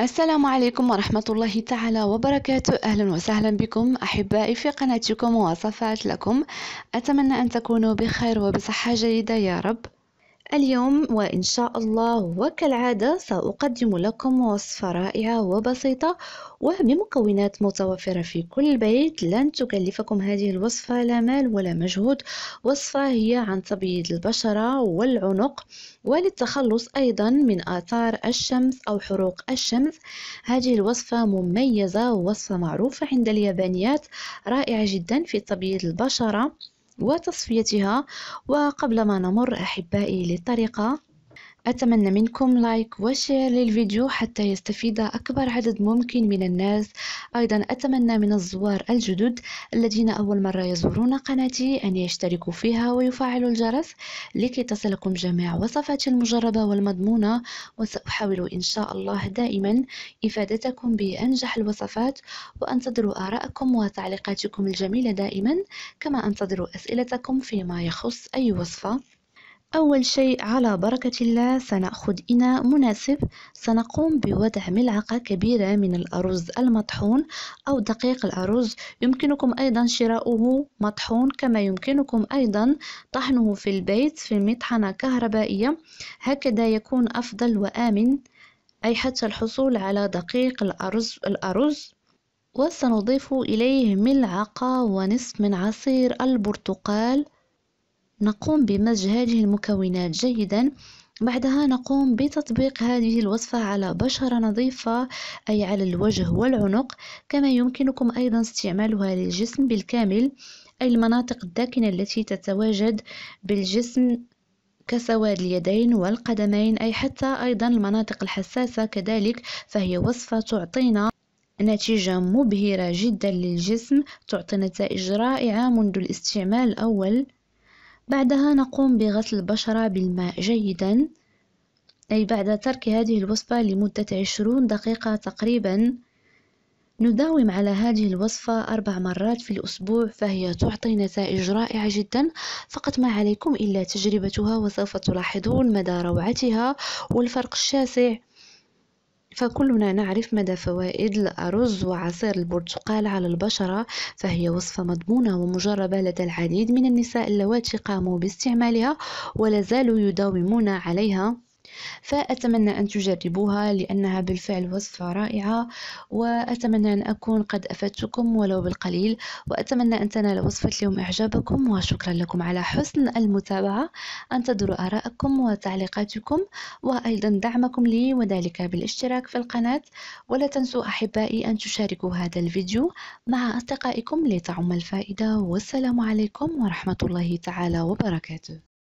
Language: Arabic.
السلام عليكم ورحمة الله تعالى وبركاته أهلا وسهلا بكم أحبائي في قناتكم وصفات لكم أتمنى أن تكونوا بخير وبصحة جيدة يا رب اليوم وإن شاء الله وكالعادة سأقدم لكم وصفة رائعة وبسيطة وبمكونات متوفرة في كل بيت لن تكلفكم هذه الوصفة لا مال ولا مجهود وصفة هي عن تبييض البشرة والعنق وللتخلص أيضا من آثار الشمس أو حروق الشمس هذه الوصفة مميزة ووصفة معروفة عند اليابانيات رائعة جدا في تبييض البشرة وتصفيتها وقبل ما نمر أحبائي للطريقة أتمنى منكم لايك وشير للفيديو حتى يستفيد أكبر عدد ممكن من الناس أيضا أتمنى من الزوار الجدد الذين أول مرة يزورون قناتي أن يشتركوا فيها ويفعلوا الجرس لكي تصلكم جميع وصفاتي المجربة والمضمونة وسأحاول إن شاء الله دائما إفادتكم بأنجح الوصفات وأنتظر آراءكم وتعليقاتكم الجميلة دائما كما أنتظر أسئلتكم فيما يخص أي وصفة أول شيء على بركة الله سنأخذ إناء مناسب سنقوم بوضع ملعقة كبيرة من الأرز المطحون أو دقيق الأرز يمكنكم أيضا شراؤه مطحون كما يمكنكم أيضا طحنه في البيت في مطحنة كهربائية هكذا يكون أفضل وآمن أي حتى الحصول على دقيق الأرز, الأرز وسنضيف إليه ملعقة ونصف من عصير البرتقال نقوم بمزج هذه المكونات جيداً بعدها نقوم بتطبيق هذه الوصفة على بشرة نظيفة أي على الوجه والعنق كما يمكنكم أيضا استعمالها للجسم بالكامل أي المناطق الداكنة التي تتواجد بالجسم كسواد اليدين والقدمين أي حتى أيضا المناطق الحساسة كذلك فهي وصفة تعطينا نتيجة مبهرة جدا للجسم تعطي نتائج رائعة منذ الاستعمال الأول بعدها نقوم بغسل البشرة بالماء جيدا أي بعد ترك هذه الوصفة لمدة عشرون دقيقة تقريبا نداوم على هذه الوصفة أربع مرات في الأسبوع فهي تعطي نتائج رائعة جدا فقط ما عليكم إلا تجربتها وسوف تلاحظون مدى روعتها والفرق الشاسع فكلنا نعرف مدى فوائد الأرز وعصير البرتقال على البشرة فهي وصفة مضمونة ومجربة لدى العديد من النساء اللواتي قاموا باستعمالها ولازالوا يداومون عليها فأتمنى أن تجربوها لأنها بالفعل وصفة رائعة وأتمنى أن أكون قد أفدتكم ولو بالقليل وأتمنى أن تنال وصفة اليوم إعجابكم وشكرا لكم على حسن المتابعة أنتظر آراءكم وتعليقاتكم وأيضا دعمكم لي وذلك بالاشتراك في القناة ولا تنسوا أحبائي أن تشاركوا هذا الفيديو مع أصدقائكم لتعم الفائدة والسلام عليكم ورحمة الله تعالى وبركاته